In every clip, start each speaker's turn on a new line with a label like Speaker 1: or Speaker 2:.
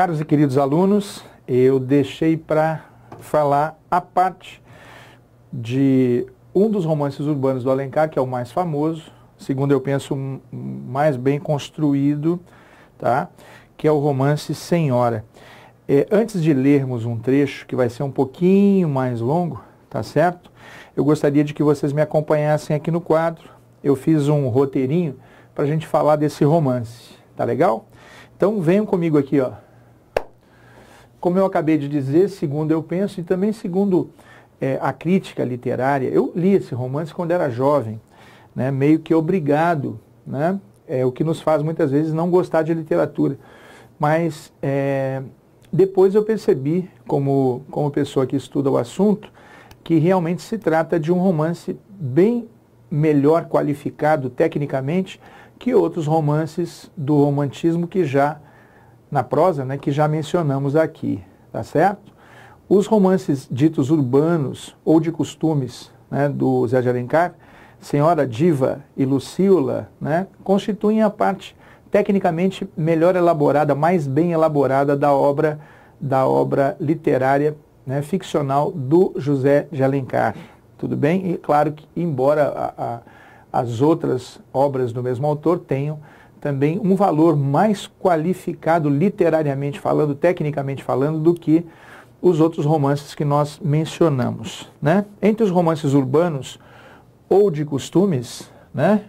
Speaker 1: Caros e queridos alunos, eu deixei para falar a parte de um dos romances urbanos do Alencar, que é o mais famoso, segundo eu penso, mais bem construído, tá? que é o romance Senhora. É, antes de lermos um trecho que vai ser um pouquinho mais longo, tá certo? Eu gostaria de que vocês me acompanhassem aqui no quadro. Eu fiz um roteirinho para a gente falar desse romance, tá legal? Então venham comigo aqui, ó como eu acabei de dizer, segundo eu penso e também segundo é, a crítica literária, eu li esse romance quando era jovem, né, meio que obrigado, né, é o que nos faz muitas vezes não gostar de literatura. Mas é, depois eu percebi, como, como pessoa que estuda o assunto, que realmente se trata de um romance bem melhor qualificado tecnicamente que outros romances do romantismo que já na prosa, né, que já mencionamos aqui, tá certo? Os romances ditos urbanos ou de costumes né, do Zé de Alencar, Senhora Diva e Luciola, né, constituem a parte tecnicamente melhor elaborada, mais bem elaborada da obra da obra literária né, ficcional do José de Alencar. Tudo bem? E claro que, embora a, a, as outras obras do mesmo autor tenham também um valor mais qualificado literariamente falando, tecnicamente falando, do que os outros romances que nós mencionamos. Né? Entre os romances urbanos ou de costumes, né?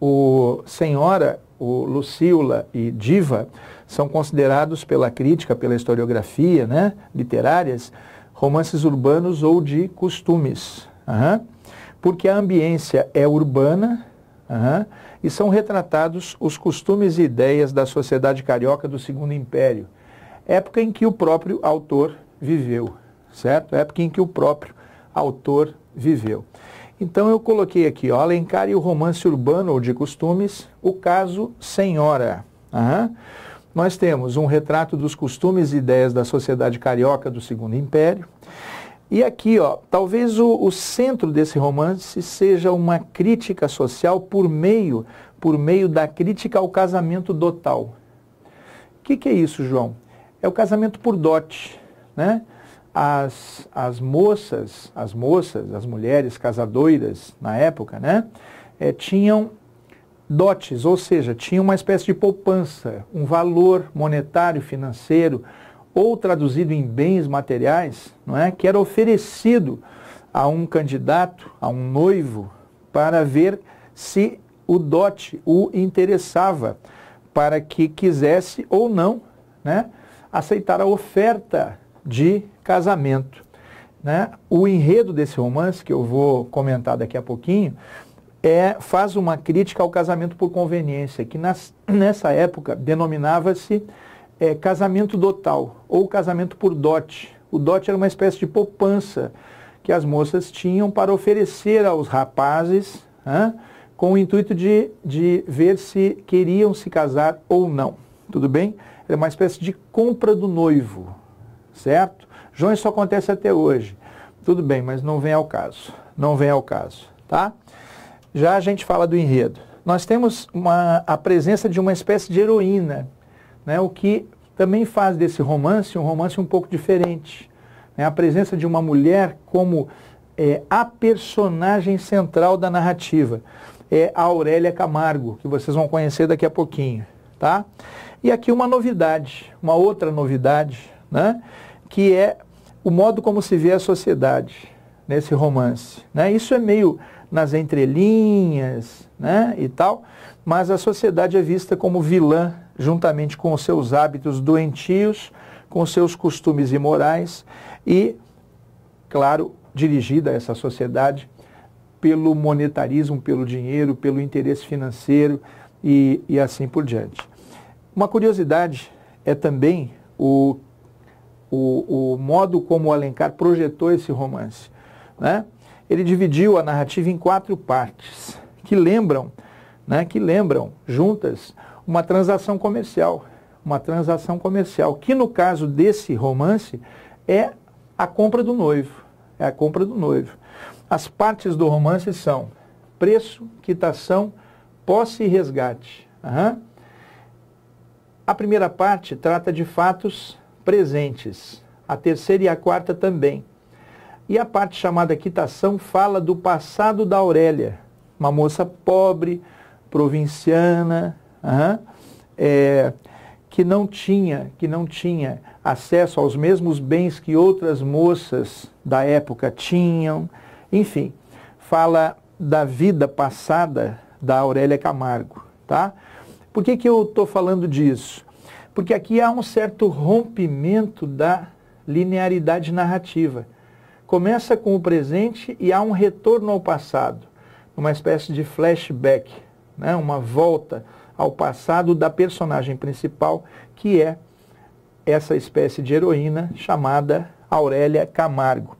Speaker 1: o Senhora, o Lucila e Diva são considerados pela crítica, pela historiografia né? literárias, romances urbanos ou de costumes. Uhum. Porque a ambiência é urbana, Uhum. E são retratados os costumes e ideias da sociedade carioca do Segundo Império, época em que o próprio autor viveu, certo? Época em que o próprio autor viveu. Então eu coloquei aqui, ó, Alencar e o romance urbano ou de costumes, o caso Senhora. Uhum. Nós temos um retrato dos costumes e ideias da sociedade carioca do Segundo Império e aqui, ó, talvez o, o, centro desse romance seja uma crítica social por meio, por meio da crítica ao casamento dotal. O que, que, é isso, João? É o casamento por dote, né? As, as moças, as moças, as mulheres casadoiras na época, né? É, tinham dotes, ou seja, tinham uma espécie de poupança, um valor monetário, financeiro, ou traduzido em bens materiais, não é, que era oferecido a um candidato, a um noivo, para ver se o dote o interessava, para que quisesse ou não né, aceitar a oferta de casamento. Né? O enredo desse romance, que eu vou comentar daqui a pouquinho, é, faz uma crítica ao casamento por conveniência, que nas, nessa época denominava-se é, casamento dotal ou casamento por dote. O dote era uma espécie de poupança que as moças tinham para oferecer aos rapazes, hein, com o intuito de, de ver se queriam se casar ou não. Tudo bem? Era uma espécie de compra do noivo, certo? João, isso acontece até hoje. Tudo bem, mas não vem ao caso. Não vem ao caso, tá? Já a gente fala do enredo. Nós temos uma, a presença de uma espécie de heroína né, o que também faz desse romance um romance um pouco diferente. Né, a presença de uma mulher como é, a personagem central da narrativa é a Aurélia Camargo, que vocês vão conhecer daqui a pouquinho. Tá? E aqui uma novidade, uma outra novidade, né, que é o modo como se vê a sociedade nesse romance. Né? Isso é meio nas entrelinhas né, e tal, mas a sociedade é vista como vilã juntamente com os seus hábitos doentios, com os seus costumes imorais e, claro, dirigida a essa sociedade pelo monetarismo, pelo dinheiro, pelo interesse financeiro e, e assim por diante. Uma curiosidade é também o, o, o modo como Alencar projetou esse romance. Né? Ele dividiu a narrativa em quatro partes que lembram, né, que lembram juntas uma transação comercial. Uma transação comercial, que no caso desse romance é a compra do noivo. É a compra do noivo. As partes do romance são preço, quitação, posse e resgate. Uhum. A primeira parte trata de fatos presentes, a terceira e a quarta também. E a parte chamada quitação fala do passado da Aurélia, uma moça pobre, provinciana, uhum, é, que não tinha, que não tinha acesso aos mesmos bens que outras moças da época tinham, enfim, fala da vida passada da Aurélia Camargo, tá? Por que, que eu estou falando disso? Porque aqui há um certo rompimento da linearidade narrativa. Começa com o presente e há um retorno ao passado, uma espécie de flashback, né? uma volta ao passado da personagem principal, que é essa espécie de heroína chamada Aurélia Camargo.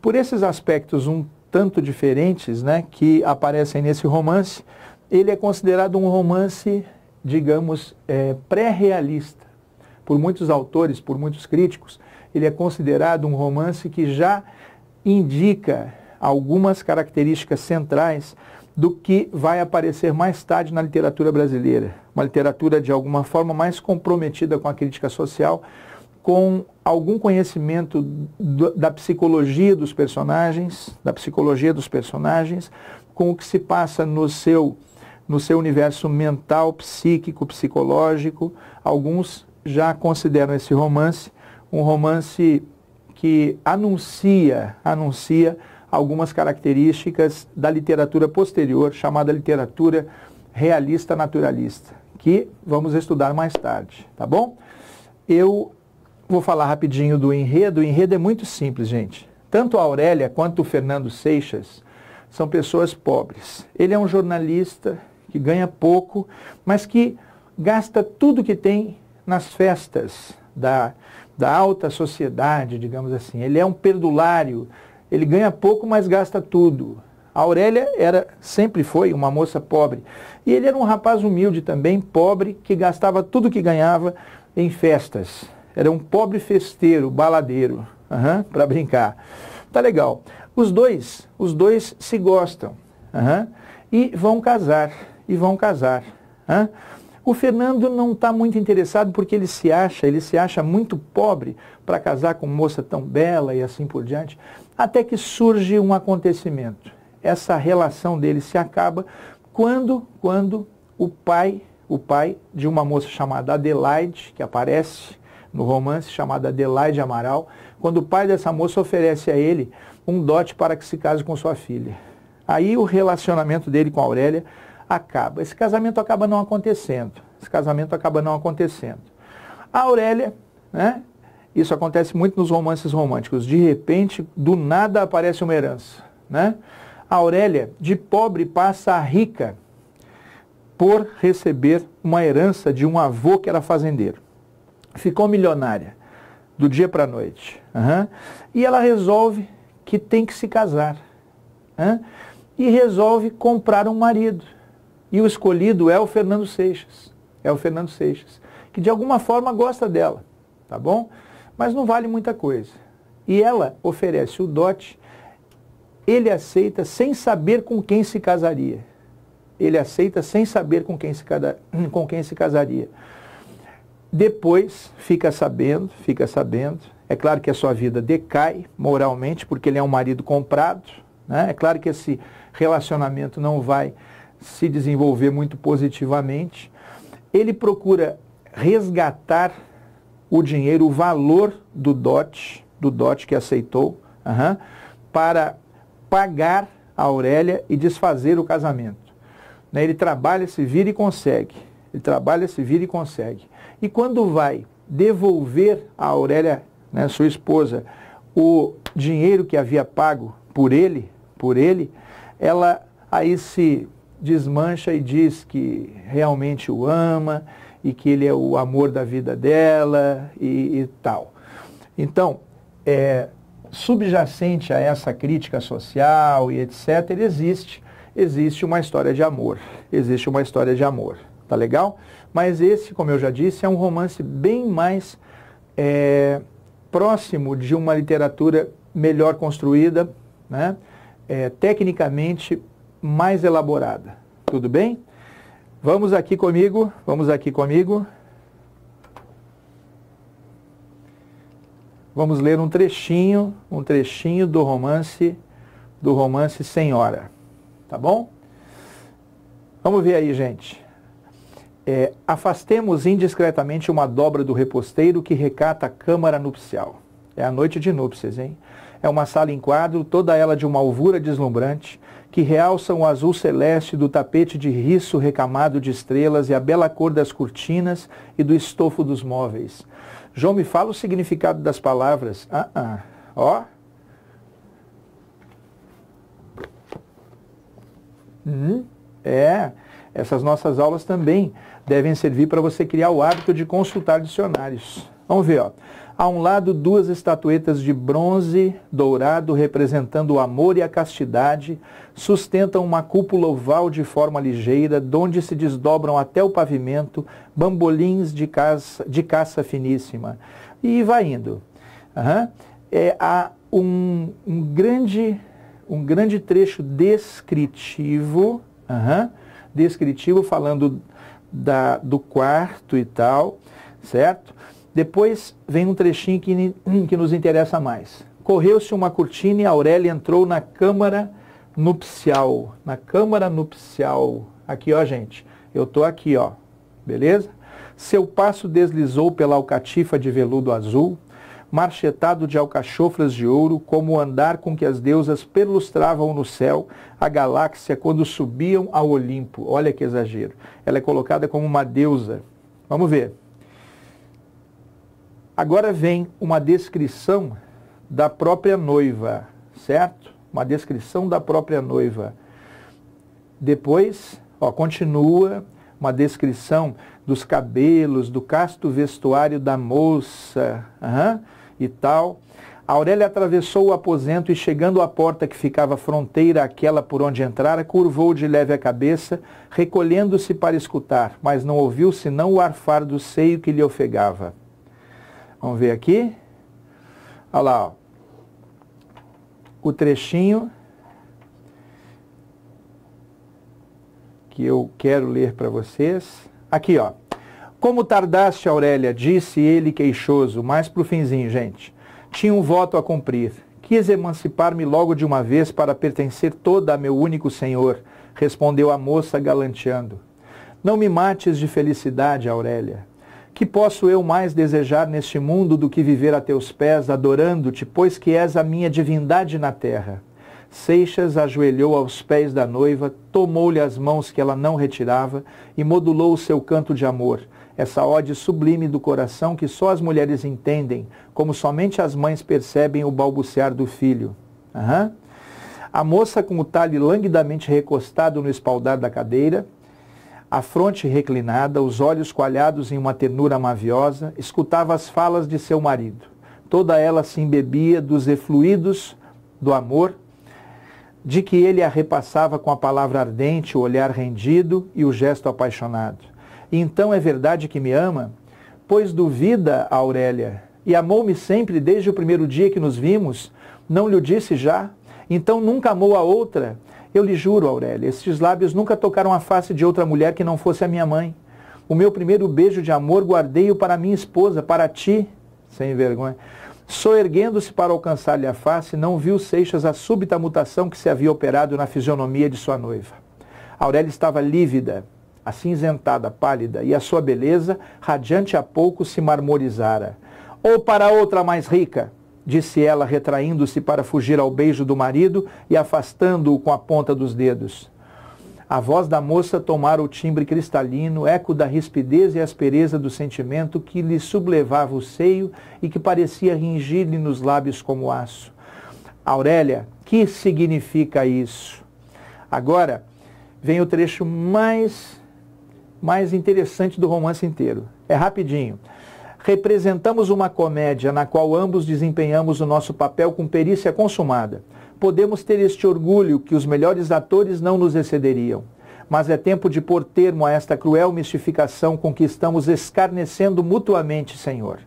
Speaker 1: Por esses aspectos um tanto diferentes né, que aparecem nesse romance, ele é considerado um romance, digamos, é, pré-realista. Por muitos autores, por muitos críticos, ele é considerado um romance que já indica algumas características centrais do que vai aparecer mais tarde na literatura brasileira. Uma literatura, de alguma forma, mais comprometida com a crítica social, com algum conhecimento do, da psicologia dos personagens, da psicologia dos personagens, com o que se passa no seu, no seu universo mental, psíquico, psicológico. Alguns já consideram esse romance um romance que anuncia, anuncia algumas características da literatura posterior, chamada literatura realista naturalista, que vamos estudar mais tarde, tá bom? Eu vou falar rapidinho do enredo. O enredo é muito simples, gente. Tanto a Aurélia quanto o Fernando Seixas são pessoas pobres. Ele é um jornalista que ganha pouco, mas que gasta tudo que tem nas festas da, da alta sociedade, digamos assim. Ele é um perdulário ele ganha pouco, mas gasta tudo. A Aurélia era, sempre foi uma moça pobre. E ele era um rapaz humilde também, pobre, que gastava tudo que ganhava em festas. Era um pobre festeiro, baladeiro, uhum, para brincar. Tá legal. Os dois, os dois se gostam. Uhum, e vão casar, e vão casar. Uhum. O Fernando não está muito interessado porque ele se acha, ele se acha muito pobre para casar com moça tão bela e assim por diante, até que surge um acontecimento. Essa relação dele se acaba quando, quando o pai, o pai de uma moça chamada Adelaide, que aparece no romance chamado Adelaide Amaral, quando o pai dessa moça oferece a ele um dote para que se case com sua filha. Aí o relacionamento dele com Aurélia acaba. Esse casamento acaba não acontecendo. Esse casamento acaba não acontecendo. A Aurélia, né? Isso acontece muito nos romances românticos. De repente, do nada aparece uma herança, né? A Aurélia, de pobre, passa a rica por receber uma herança de um avô que era fazendeiro. Ficou milionária do dia para a noite. Uhum. E ela resolve que tem que se casar. Uhum. E resolve comprar um marido. E o escolhido é o Fernando Seixas. É o Fernando Seixas, que de alguma forma gosta dela, tá bom? Mas não vale muita coisa. E ela oferece o dote, ele aceita sem saber com quem se casaria. Ele aceita sem saber com quem se, com quem se casaria. Depois fica sabendo, fica sabendo. É claro que a sua vida decai moralmente, porque ele é um marido comprado. Né? É claro que esse relacionamento não vai se desenvolver muito positivamente. Ele procura resgatar o dinheiro, o valor do dote, do dote que aceitou, uhum, para pagar a Aurélia e desfazer o casamento. Né? Ele trabalha, se vira e consegue. Ele trabalha, se vira e consegue. E quando vai devolver a Aurélia, né, sua esposa, o dinheiro que havia pago por ele, por ele, ela aí se desmancha e diz que realmente o ama e que ele é o amor da vida dela e, e tal. Então, é, subjacente a essa crítica social e etc., existe, existe uma história de amor. Existe uma história de amor. Tá legal? Mas esse, como eu já disse, é um romance bem mais é, próximo de uma literatura melhor construída, né? É, tecnicamente mais elaborada. Tudo bem? Vamos aqui comigo, vamos aqui comigo. Vamos ler um trechinho, um trechinho do romance do romance Senhora, tá bom? Vamos ver aí, gente. É, afastemos indiscretamente uma dobra do reposteiro que recata a câmara nupcial. É a noite de núpcias, hein? É uma sala em quadro, toda ela de uma alvura deslumbrante, que realçam o azul celeste do tapete de riço recamado de estrelas e a bela cor das cortinas e do estofo dos móveis. João me fala o significado das palavras. Ah, ah. Ó. Hum, é. Essas nossas aulas também devem servir para você criar o hábito de consultar dicionários. Vamos ver, ó. A um lado, duas estatuetas de bronze dourado representando o amor e a castidade sustentam uma cúpula oval de forma ligeira, donde se desdobram até o pavimento bambolins de caça, de caça finíssima. E vai indo. Uhum. É, há um, um, grande, um grande trecho descritivo, uhum, descritivo falando da, do quarto e tal, certo? Depois vem um trechinho que, hum, que nos interessa mais. Correu-se uma cortina e Aurélia entrou na câmara nupcial. Na câmara nupcial. Aqui, ó, gente. Eu tô aqui, ó. Beleza? Seu passo deslizou pela alcatifa de veludo azul, marchetado de alcachofras de ouro, como o andar com que as deusas perlustravam no céu a galáxia quando subiam ao Olimpo. Olha que exagero. Ela é colocada como uma deusa. Vamos ver. Agora vem uma descrição da própria noiva, certo? Uma descrição da própria noiva. Depois, ó, continua uma descrição dos cabelos, do casto vestuário da moça uhum, e tal. A Aurélia atravessou o aposento e, chegando à porta que ficava fronteira àquela por onde entrara, curvou de leve a cabeça, recolhendo-se para escutar, mas não ouviu senão o arfar do seio que lhe ofegava. Vamos ver aqui. Olha lá, ó. o trechinho que eu quero ler para vocês. Aqui, ó. Como tardaste, Aurélia, disse ele queixoso, mas pro finzinho, gente. Tinha um voto a cumprir. Quis emancipar-me logo de uma vez para pertencer toda a meu único senhor, respondeu a moça galanteando. Não me mates de felicidade, Aurélia. Que posso eu mais desejar neste mundo do que viver a teus pés, adorando-te, pois que és a minha divindade na terra? Seixas ajoelhou aos pés da noiva, tomou-lhe as mãos que ela não retirava e modulou o seu canto de amor, essa ode sublime do coração que só as mulheres entendem, como somente as mães percebem o balbuciar do filho. Uhum. A moça com o talhe languidamente recostado no espaldar da cadeira, a fronte reclinada, os olhos coalhados em uma ternura maviosa, escutava as falas de seu marido. Toda ela se embebia dos efluídos do amor, de que ele a repassava com a palavra ardente, o olhar rendido e o gesto apaixonado. E então é verdade que me ama? Pois duvida a Aurélia, e amou-me sempre desde o primeiro dia que nos vimos, não lhe disse já? Então nunca amou a outra, eu lhe juro, Aurélia, estes lábios nunca tocaram a face de outra mulher que não fosse a minha mãe. O meu primeiro beijo de amor guardei-o para minha esposa, para ti, sem vergonha. Soerguendo-se para alcançar-lhe a face, não viu Seixas a súbita mutação que se havia operado na fisionomia de sua noiva. Aurélia estava lívida, acinzentada, pálida, e a sua beleza, radiante a pouco, se marmorizara. Ou para outra mais rica, disse ela, retraindo-se para fugir ao beijo do marido e afastando-o com a ponta dos dedos. A voz da moça tomara o timbre cristalino, eco da rispidez e aspereza do sentimento que lhe sublevava o seio e que parecia ringir-lhe nos lábios como aço. Aurélia, que significa isso? Agora vem o trecho mais mais interessante do romance inteiro. É rapidinho representamos uma comédia na qual ambos desempenhamos o nosso papel com perícia consumada. Podemos ter este orgulho que os melhores atores não nos excederiam. Mas é tempo de pôr termo a esta cruel mistificação com que estamos escarnecendo mutuamente, Senhor.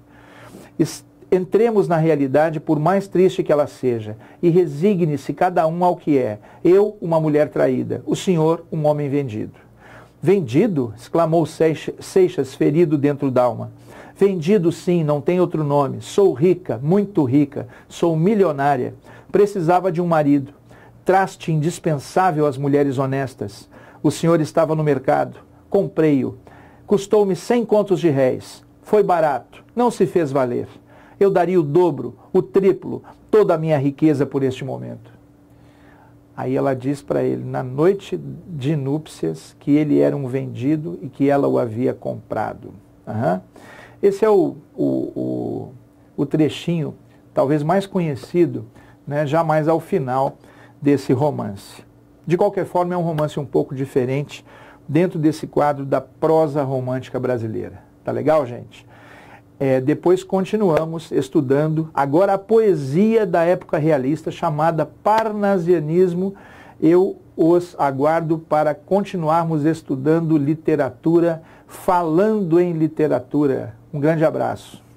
Speaker 1: Entremos na realidade, por mais triste que ela seja, e resigne-se cada um ao que é. Eu, uma mulher traída, o Senhor, um homem vendido. Vendido? exclamou Seixas, ferido dentro d'alma. Vendido sim, não tem outro nome. Sou rica, muito rica, sou milionária. Precisava de um marido. Traste indispensável às mulheres honestas. O senhor estava no mercado. Comprei-o. Custou-me cem contos de réis. Foi barato. Não se fez valer. Eu daria o dobro, o triplo, toda a minha riqueza por este momento. Aí ela diz para ele, na noite de núpcias, que ele era um vendido e que ela o havia comprado. Uhum. Esse é o, o, o, o trechinho, talvez mais conhecido, né, já mais ao final desse romance. De qualquer forma, é um romance um pouco diferente dentro desse quadro da prosa romântica brasileira. Tá legal, gente? É, depois continuamos estudando agora a poesia da época realista chamada Parnasianismo. Eu os aguardo para continuarmos estudando literatura, falando em literatura. Um grande abraço.